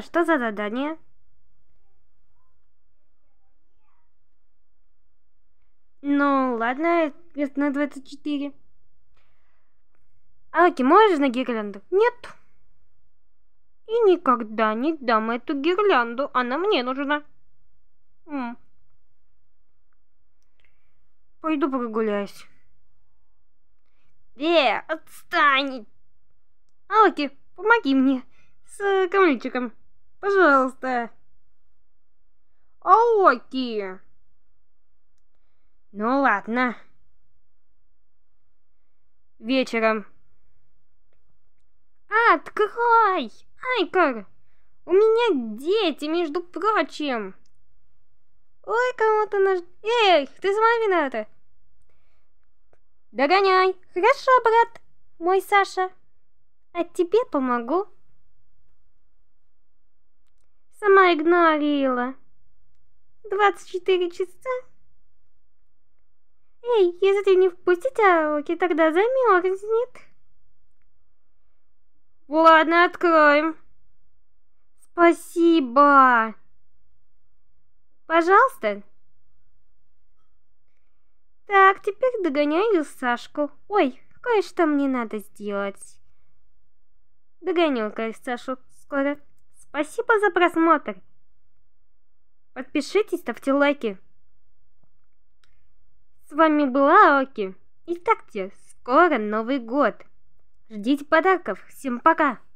Что? Что за задание? Ну, ладно, на 24. Аки, можешь на гирлянду? Нет. И никогда не дам эту гирлянду. Она мне нужна. М Пойду прогуляюсь. Э, отстань! Алки, помоги мне с камлючиком. Пожалуйста. Аоки. Ну ладно. Вечером. Открой, Айкар. У меня дети, между прочим. Ой, кому-то наш... Эй, ты сама это. Догоняй. Хорошо, брат, мой Саша. А тебе помогу. Сама игнорила. 24 часа? Эй, если не впустить Аоки, тогда замерзнет. Ладно, откроем. Спасибо. Пожалуйста. Так, теперь догоняю Сашку. Ой, кое-что мне надо сделать. Догоню, кажется, Сашу скоро. Спасибо за просмотр. Подпишитесь, ставьте лайки. С вами была Оки. И так те, скоро Новый год. Ждите подарков. Всем пока.